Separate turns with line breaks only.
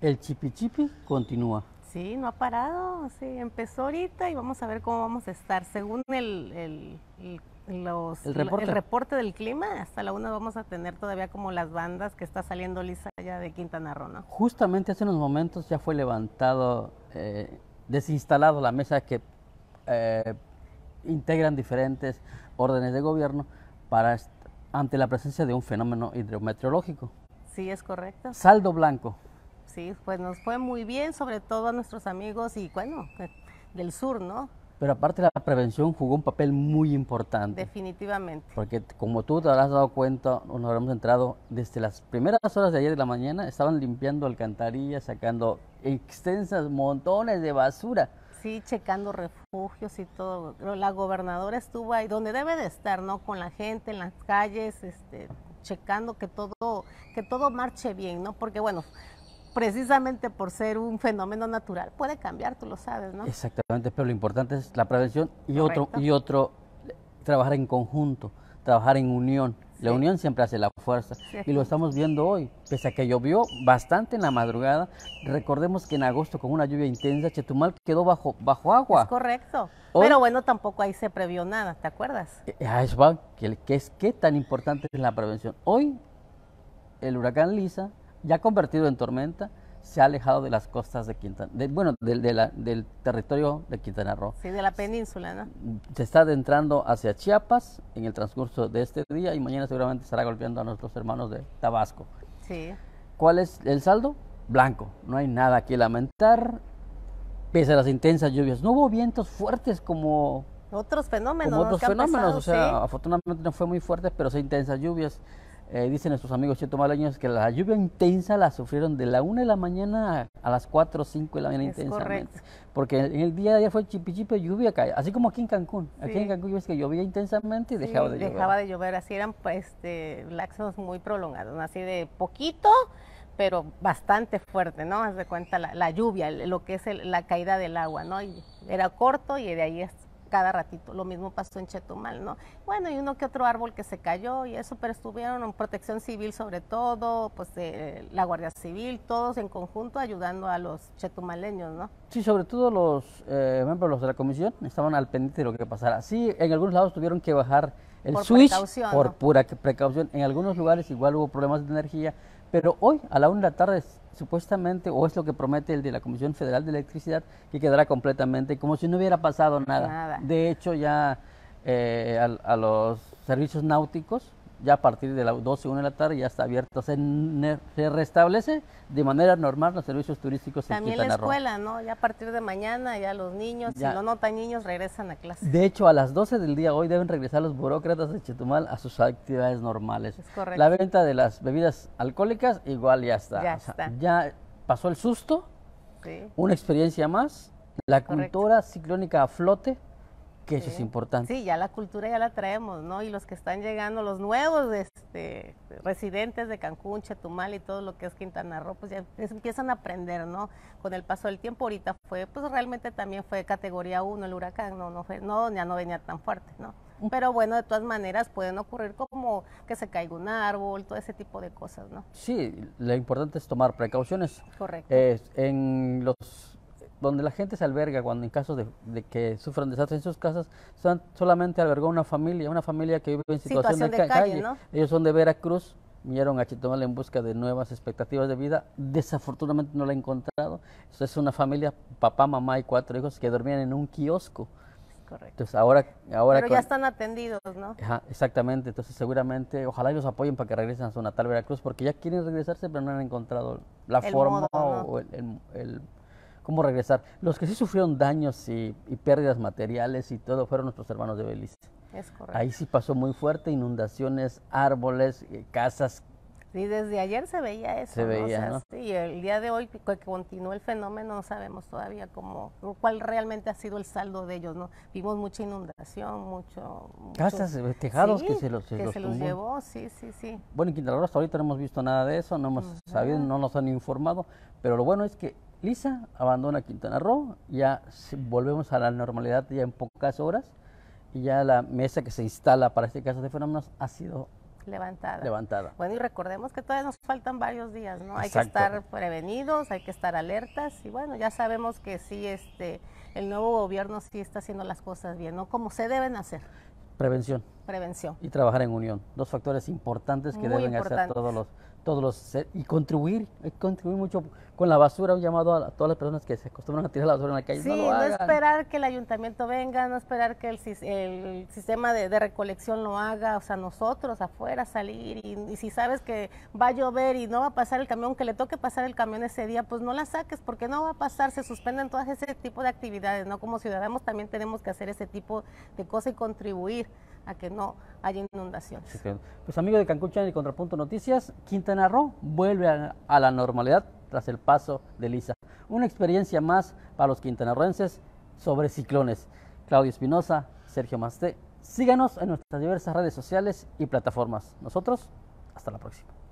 El chipi chipi continúa.
Sí, no ha parado, sí, empezó ahorita y vamos a ver cómo vamos a estar. Según el, reporte. del clima, hasta la una vamos a tener todavía como las bandas que está saliendo lisa ya de Quintana Roo, ¿no?
Justamente hace unos momentos ya fue levantado, eh, desinstalado la mesa que eh, integran diferentes órdenes de gobierno para ante la presencia de un fenómeno hidrometeorológico.
Sí, es correcto. Saldo blanco. Sí, pues nos fue muy bien, sobre todo a nuestros amigos y bueno, del sur, ¿no?
Pero aparte la prevención jugó un papel muy importante.
Definitivamente.
Porque como tú te habrás dado cuenta, nos habremos entrado, desde las primeras horas de ayer de la mañana estaban limpiando alcantarillas, sacando extensas montones de basura.
Sí, checando refugios y todo. La gobernadora estuvo ahí donde debe de estar, ¿no? Con la gente, en las calles, este, checando que todo, que todo marche bien, ¿no? Porque bueno, precisamente por ser un fenómeno natural, puede cambiar, tú lo sabes, ¿no?
Exactamente, pero lo importante es la prevención y otro, y otro, trabajar en conjunto, trabajar en unión. La unión siempre hace la fuerza y lo estamos viendo hoy. Pese a que llovió bastante en la madrugada, recordemos que en agosto con una lluvia intensa Chetumal quedó bajo, bajo agua. Es
correcto. Pero bueno, tampoco ahí se previó nada, ¿te
acuerdas? Eh, eh, ah, es que, es que tan importante es la prevención. Hoy el huracán Lisa ya convertido en tormenta, se ha alejado de las costas de Quintana, bueno, del territorio de Quintana Roo.
Sí, de la península, ¿no?
Se está adentrando hacia Chiapas en el transcurso de este día y mañana seguramente estará golpeando a nuestros hermanos de Tabasco. Sí. ¿Cuál es el saldo? Blanco, no hay nada que lamentar, pese a las intensas lluvias. No hubo vientos fuertes como...
Otros fenómenos. Como otros fenómenos, o sea,
afortunadamente no fue muy fuerte, pero sí intensas lluvias. Eh, dicen nuestros amigos chetomaleños que la lluvia intensa la sufrieron de la 1 de la mañana a las 4 o 5 de la mañana es intensamente. Porque en el día de ayer fue chipichipe lluvia, así como aquí en Cancún. Aquí en Cancún es que llovía intensamente y dejaba de llover. Dejaba de
llover, así eran pues, este, laxos muy prolongados, así de poquito pero bastante fuerte, ¿no? Haz de cuenta la, lluvia, lo que es la caída del agua, ¿no? Y era corto y de ahí cada ratito. Lo mismo pasó en Chetumal, ¿no? Bueno, y uno que otro árbol que se cayó y eso, pero estuvieron en protección civil sobre todo, pues de eh, la Guardia Civil, todos en conjunto ayudando a los chetumaleños, ¿no?
Sí, sobre todo los eh, miembros los de la comisión estaban al pendiente de lo que pasara. Sí, en algunos lados tuvieron que bajar el switch por pura precaución. En algunos lugares igual hubo problemas de energía, pero hoy a la una de la tarde supuestamente, o es lo que promete el de la Comisión Federal de Electricidad, que quedará completamente como si no hubiera pasado nada. De hecho, ya eh, a, los servicios náuticos ya a partir de las 12, 1 de la tarde ya está abierto. Se, restablece de manera normal los servicios turísticos También en También la escuela,
¿no? Ya a partir de mañana ya los niños, si no notan niños, regresan a clase.
De hecho, a las 12 del día hoy deben regresar los burócratas de Chetumal a sus actividades normales. Es correcto. La venta de las bebidas alcohólicas igual ya está. Ya, pasó el susto, sí. una experiencia más, la cultura ciclónica a flote que eso es importante. Sí, ya la cultura
ya la traemos, ¿no? Y los que están llegando, los nuevos este, residentes de Cancún, Chetumal y todo lo que es Quintana Roo, pues ya empiezan a aprender, ¿no? Con el paso del tiempo, ahorita fue, pues realmente también fue categoría uno el huracán, ¿no? No, fue, no, ya no venía tan fuerte, ¿no? Pero bueno, de todas maneras pueden ocurrir como que se caiga un árbol, todo ese tipo de cosas, ¿no?
Sí, lo importante es tomar precauciones. Correcto. en los donde la gente se alberga cuando en casos de, que sufran desastres en sus casas, son, solamente albergó una familia, una familia que vive en situación, de, calle. Ellos son de Veracruz, vinieron a Chitomal en busca de nuevas expectativas de vida, desafortunadamente no la han encontrado. eso es una familia, papá, mamá y cuatro hijos que dormían en un kiosco. Correcto. ahora, ahora Pero ya están
atendidos, ¿no?
exactamente. Entonces seguramente, ojalá ellos apoyen para que regresen a su natal Veracruz, porque ya quieren regresarse, pero no han encontrado la forma o el cómo regresar. Los que sí sufrieron daños y, pérdidas materiales y todo fueron nuestros hermanos de Belice. Es correcto. Ahí sí pasó muy fuerte, inundaciones, árboles, eh, casas.
Y desde ayer se veía eso. Se veía, ¿no? el día de hoy que continuó el fenómeno, no sabemos todavía cómo, cuál realmente ha sido el saldo de ellos, ¿no? Vimos mucha inundación, mucho...
Casas, eh, tejados que se los, se que se los llevó,
sí, sí, sí.
Bueno, en Quintana Roo hasta ahorita no hemos visto nada de eso, no hemos sabido, no nos han informado, pero lo bueno es que Lisa abandona Quintana Roo, ya volvemos a la normalidad ya en pocas horas y ya la mesa que se instala para este caso de fenómenos ha sido
levantada. levantada. Bueno, y recordemos que todavía nos faltan varios días, ¿no? Hay que estar prevenidos, hay que estar alertas y bueno, ya sabemos que sí, este, el nuevo gobierno sí está haciendo las cosas bien, ¿no? Como se deben hacer.
Prevención. Prevención. Y trabajar en unión. Dos factores importantes que deben hacer todos los, todos los y contribuir, eh, contribuir mucho con la basura, un llamado a, todas las personas que se acostumbran a tirar la basura en la calle. Sí, no, lo hagan. esperar
que el ayuntamiento venga, no esperar que el, sistema de, recolección lo haga, o sea, nosotros afuera salir y, si sabes que va a llover y no va a pasar el camión, que le toque pasar el camión ese día, pues no la saques porque no va a pasar, se suspenden todas ese tipo de actividades, ¿no? Como ciudadanos también tenemos que hacer ese tipo de cosas y contribuir a que no haya inundaciones.
Pues amigos de Cancún Channel y Contrapunto Noticias, Quintana Roo vuelve a, a la normalidad tras el paso de Lisa. Una experiencia más para los quintanarroenses sobre ciclones. Claudio Espinosa, Sergio Masté, síganos en nuestras diversas redes sociales y plataformas. Nosotros, hasta la próxima.